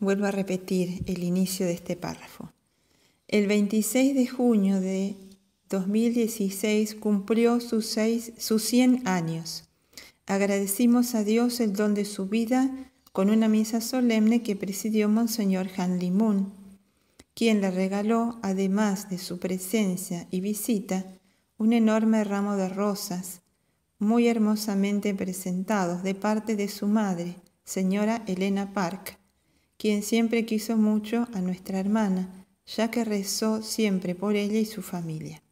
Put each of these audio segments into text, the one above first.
Vuelvo a repetir el inicio de este párrafo. El 26 de junio de 2016 cumplió sus, 100 años. Agradecimos a Dios el don de su vida con una misa solemne que presidió Monseñor Han Moon, quien le regaló, además de su presencia y visita, un enorme ramo de rosas, muy hermosamente presentados de parte de su madre, señora Elena Park, quien siempre quiso mucho a nuestra hermana, ya que rezó siempre por ella y su familia.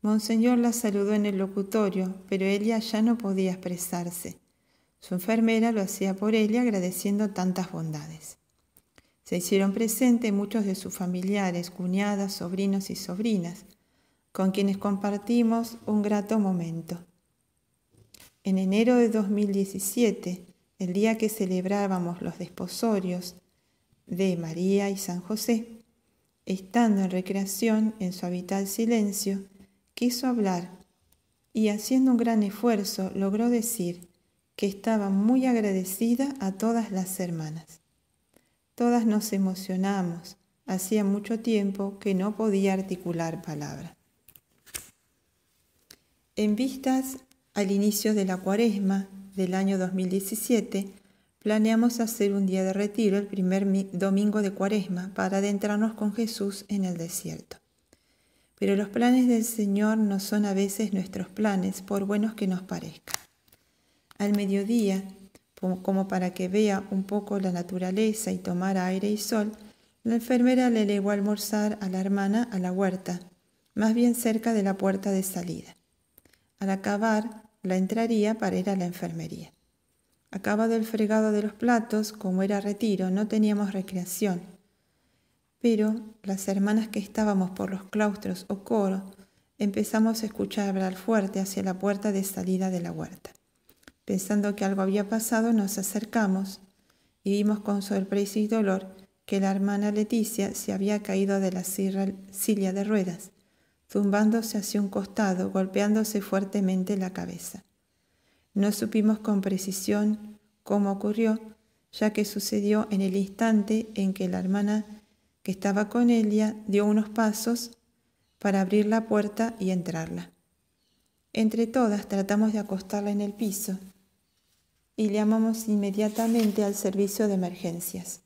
Monseñor la saludó en el locutorio, pero ella ya no podía expresarse. Su enfermera lo hacía por ella agradeciendo tantas bondades. Se hicieron presentes muchos de sus familiares, cuñadas, sobrinos y sobrinas, con quienes compartimos un grato momento. En enero de 2017, el día que celebrábamos los desposorios de María y San José, estando en recreación en su habitual silencio, quiso hablar y haciendo un gran esfuerzo logró decir que estaba muy agradecida a todas las hermanas. Todas nos emocionamos, hacía mucho tiempo que no podía articular palabra. En vistas al inicio de la cuaresma, del año 2017, planeamos hacer un día de retiro el primer domingo de Cuaresma para adentrarnos con Jesús en el desierto. Pero los planes del Señor no son a veces nuestros planes, por buenos que nos parezcan. Al mediodía, como para que vea un poco la naturaleza y tomar aire y sol, la enfermera le legó almorzar a la hermana a la huerta, más bien cerca de la puerta de salida. Al acabar, la entraría para ir a la enfermería. Acabado el fregado de los platos, como era retiro, no teníamos recreación. Pero las hermanas que estábamos por los claustros o coro empezamos a escuchar hablar fuerte hacia la puerta de salida de la huerta. Pensando que algo había pasado, nos acercamos y vimos con sorpresa y dolor que la hermana Leticia se había caído de la silla de ruedas zumbándose hacia un costado, golpeándose fuertemente la cabeza. No supimos con precisión cómo ocurrió, ya que sucedió en el instante en que la hermana que estaba con ella dio unos pasos para abrir la puerta y entrarla. Entre todas tratamos de acostarla en el piso y llamamos inmediatamente al servicio de emergencias.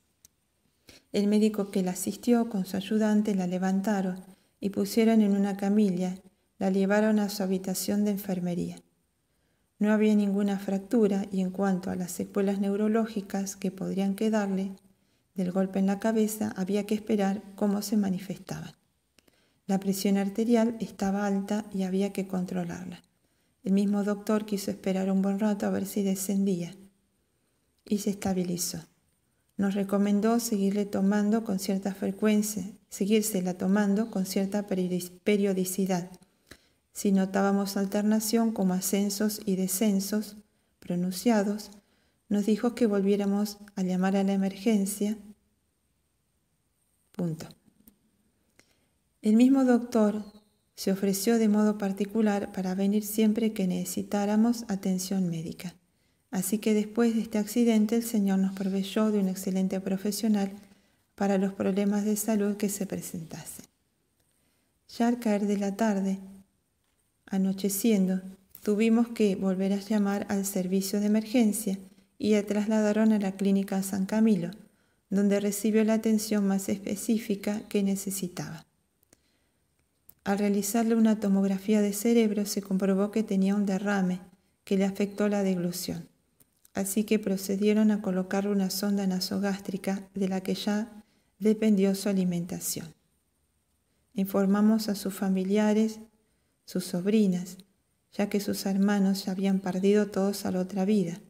El médico que la asistió con su ayudante la levantaron y pusieron en una camilla, la llevaron a su habitación de enfermería. No había ninguna fractura y en cuanto a las secuelas neurológicas que podrían quedarle del golpe en la cabeza, había que esperar cómo se manifestaban. La presión arterial estaba alta y había que controlarla. El mismo doctor quiso esperar un buen rato a ver si descendía y se estabilizó. Nos recomendó seguirle tomando con cierta frecuencia, seguírsela tomando con cierta periodicidad. Si notábamos alternación como ascensos y descensos pronunciados, nos dijo que volviéramos a llamar a la emergencia. Punto. El mismo doctor se ofreció de modo particular para venir siempre que necesitáramos atención médica. Así que después de este accidente el Señor nos proveyó de un excelente profesional para los problemas de salud que se presentasen. Ya al caer de la tarde, anocheciendo, tuvimos que volver a llamar al servicio de emergencia y la trasladaron a la clínica San Camilo, donde recibió la atención más específica que necesitaba. Al realizarle una tomografía de cerebro se comprobó que tenía un derrame que le afectó la deglución así que procedieron a colocar una sonda nasogástrica de la que ya dependió su alimentación. Informamos a sus familiares, sus sobrinas, ya que sus hermanos ya habían perdido todos a la otra vida,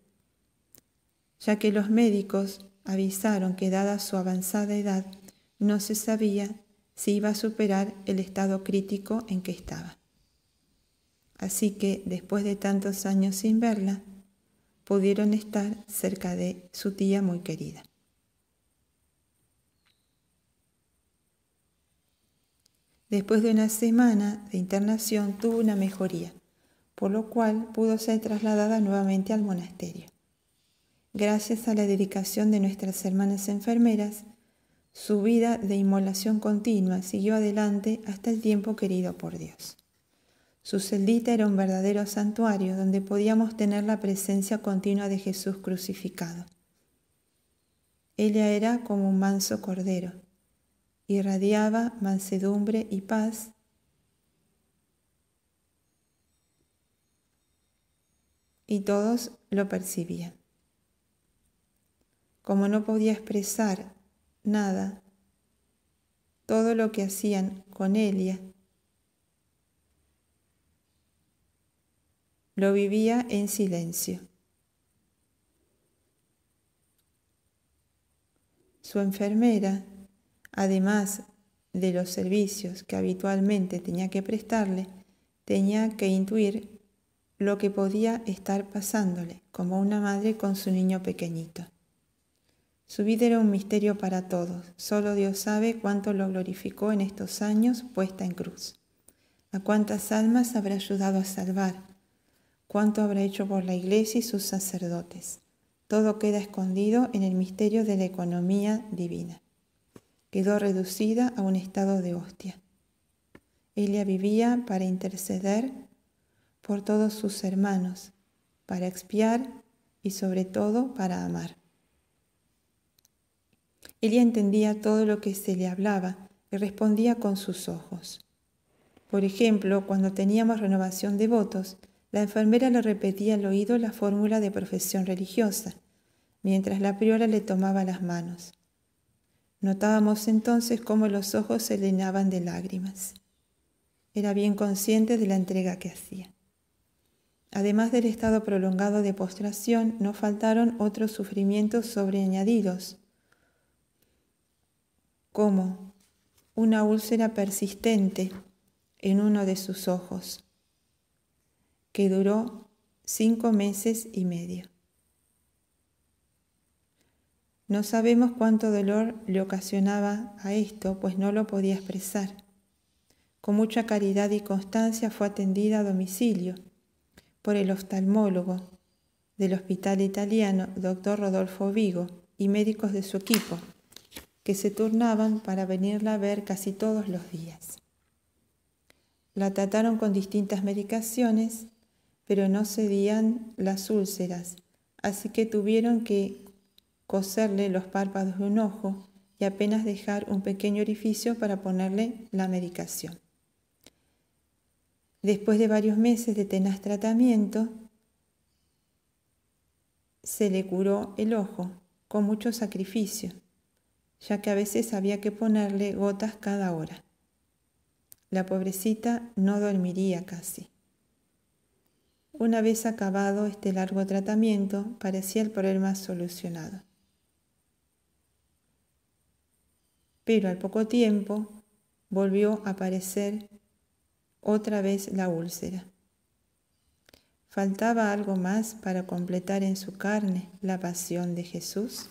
ya que los médicos avisaron que dada su avanzada edad no se sabía si iba a superar el estado crítico en que estaba. Así que, después de tantos años sin verla, pudieron estar cerca de su tía muy querida. Después de una semana de internación tuvo una mejoría, por lo cual pudo ser trasladada nuevamente al monasterio. Gracias a la dedicación de nuestras hermanas enfermeras, su vida de inmolación continua siguió adelante hasta el tiempo querido por Dios. Su celdita era un verdadero santuario donde podíamos tener la presencia continua de Jesús crucificado. Ella era como un manso cordero, irradiaba mansedumbre y paz y todos lo percibían. Como no podía expresar nada, todo lo que hacían con ella Lo vivía en silencio. Su enfermera, además de los servicios que habitualmente tenía que prestarle, tenía que intuir lo que podía estar pasándole, como una madre con su niño pequeñito. Su vida era un misterio para todos, solo Dios sabe cuánto lo glorificó en estos años puesta en cruz, a cuántas almas habrá ayudado a salvar cuánto habrá hecho por la Iglesia y sus sacerdotes. Todo queda escondido en el misterio de la economía divina. Quedó reducida a un estado de hostia. Ella vivía para interceder por todos sus hermanos, para expiar y sobre todo para amar. Elia entendía todo lo que se le hablaba y respondía con sus ojos. Por ejemplo, cuando teníamos renovación de votos, la enfermera le repetía al oído la fórmula de profesión religiosa, mientras la priora le tomaba las manos. Notábamos entonces cómo los ojos se llenaban de lágrimas. Era bien consciente de la entrega que hacía. Además del estado prolongado de postración, no faltaron otros sufrimientos sobreañadidos, como una úlcera persistente en uno de sus ojos, que duró cinco meses y medio. No sabemos cuánto dolor le ocasionaba a esto, pues no lo podía expresar. Con mucha caridad y constancia fue atendida a domicilio por el oftalmólogo del Hospital Italiano, doctor Rodolfo Vigo, y médicos de su equipo, que se turnaban para venirla a ver casi todos los días. La trataron con distintas medicaciones pero no cedían las úlceras, así que tuvieron que coserle los párpados de un ojo y apenas dejar un pequeño orificio para ponerle la medicación. Después de varios meses de tenaz tratamiento, se le curó el ojo con mucho sacrificio, ya que a veces había que ponerle gotas cada hora. La pobrecita no dormiría casi. Una vez acabado este largo tratamiento, parecía el problema solucionado. Pero al poco tiempo volvió a aparecer otra vez la úlcera. ¿Faltaba algo más para completar en su carne la pasión de Jesús?